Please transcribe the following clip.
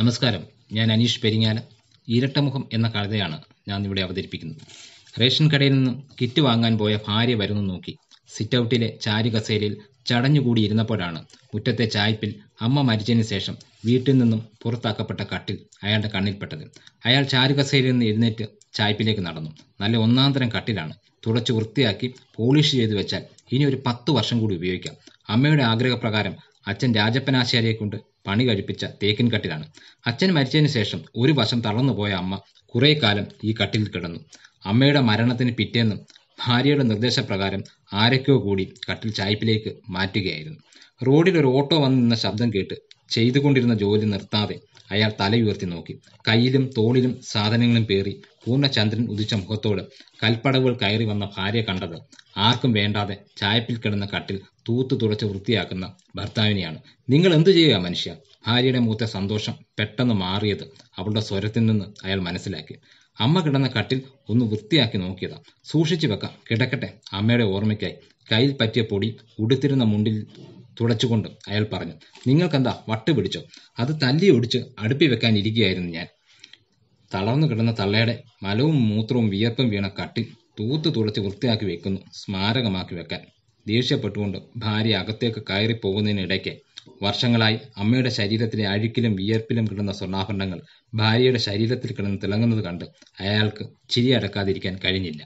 നമസ്കാരം ഞാൻ അനീഷ് പെരിങ്ങാല ഇരട്ടമുഖം എന്ന കഥയാണ് ഞാൻ ഇവിടെ അവതരിപ്പിക്കുന്നത് റേഷൻ കടയിൽ നിന്നും കിറ്റ് വാങ്ങാൻ പോയ ഭാര്യ വരുന്നു നോക്കി സിറ്റൌട്ടിലെ ചാരി കസേരയിൽ ചടഞ്ഞുകൂടി മുറ്റത്തെ ചായ്പിൽ അമ്മ മരിച്ചതിന് ശേഷം വീട്ടിൽ നിന്നും പുറത്താക്കപ്പെട്ട കട്ടിൽ അയാളുടെ കണ്ണിൽപ്പെട്ടത് അയാൾ ചാരുകസേരയിൽ നിന്ന് എഴുന്നേറ്റ് ചായ്പിലേക്ക് നടന്നു നല്ല ഒന്നാം തരം കട്ടിലാണ് തുടച്ച് വൃത്തിയാക്കി പോളിഷ് ചെയ്തു വെച്ചാൽ ഇനി ഒരു പത്ത് വർഷം കൂടി ഉപയോഗിക്കാം അമ്മയുടെ ആഗ്രഹപ്രകാരം അച്ഛൻ രാജപ്പനാശാരിയെ കൊണ്ട് പണി കഴിപ്പിച്ച തേക്കിൻ കട്ടിലാണ് അച്ഛൻ മരിച്ചതിന് ശേഷം ഒരു വശം തളർന്നുപോയ അമ്മ കുറേ കാലം ഈ കട്ടിൽ കിടന്നു അമ്മയുടെ മരണത്തിന് പിറ്റേന്നും ഭാര്യയുടെ നിർദ്ദേശപ്രകാരം ആരൊക്കെയോ കൂടി കട്ടിൽ ചായപ്പിലേക്ക് മാറ്റുകയായിരുന്നു റോഡിൽ ഒരു ഓട്ടോ വന്നു നിന്ന ശബ്ദം കേട്ട് ചെയ്തുകൊണ്ടിരുന്ന ജോലി നിർത്താതെ അയാൾ തലയുയർത്തി നോക്കി കയ്യിലും തോളിലും സാധനങ്ങളും പേറി പൂർണ്ണചന്ദ്രൻ ഉദിച്ച മുഖത്തോട് കൽപ്പടവുകൾ കയറി വന്ന ഭാര്യ കണ്ടത് ആർക്കും വേണ്ടാതെ ചായപ്പിൽ കിടന്ന കട്ടിൽ തൂത്തു തുടച്ച് വൃത്തിയാക്കുന്ന ഭർത്താവിനെയാണ് നിങ്ങൾ എന്തു ചെയ്യുക മനുഷ്യ ഭാര്യയുടെ മുഖത്തെ സന്തോഷം പെട്ടെന്ന് മാറിയത് അവളുടെ സ്വരത്തിൽ നിന്ന് അയാൾ മനസ്സിലാക്കി അമ്മ കിടന്ന കട്ടിൽ ഒന്ന് വൃത്തിയാക്കി നോക്കിയതാ സൂക്ഷിച്ചു വെക്കാം കിടക്കട്ടെ അമ്മയുടെ ഓർമ്മയ്ക്കായി കയ്യിൽ പറ്റിയ പൊടി ഉടുത്തിരുന്ന മുണ്ടിൽ തുടച്ചുകൊണ്ട് അയാൾ പറഞ്ഞു നിങ്ങൾക്കെന്താ വട്ട് പിടിച്ചോ അത് തല്ലി ഒടിച്ച് അടുപ്പി വെക്കാനിരിക്കുകയായിരുന്നു ഞാൻ തളർന്നു കിടന്ന തള്ളയുടെ മലവും മൂത്രവും വിയർപ്പും വീണ കട്ടിൽ തൂത്ത് തുടച്ച് വൃത്തിയാക്കി വെക്കുന്നു സ്മാരകമാക്കി വെക്കാൻ ദേഷ്യപ്പെട്ടുകൊണ്ട് ഭാര്യ അകത്തേക്ക് കയറി പോകുന്നതിനിടയ്ക്ക് വർഷങ്ങളായി അമ്മയുടെ ശരീരത്തിലെ അഴുക്കിലും വിയർപ്പിലും കിടന്ന സ്വർണ്ണാഭരണങ്ങൾ ഭാര്യയുടെ ശരീരത്തിൽ കിടന്ന് തിളങ്ങുന്നത് കണ്ട് അയാൾക്ക് ചിരി അടക്കാതിരിക്കാൻ കഴിഞ്ഞില്ല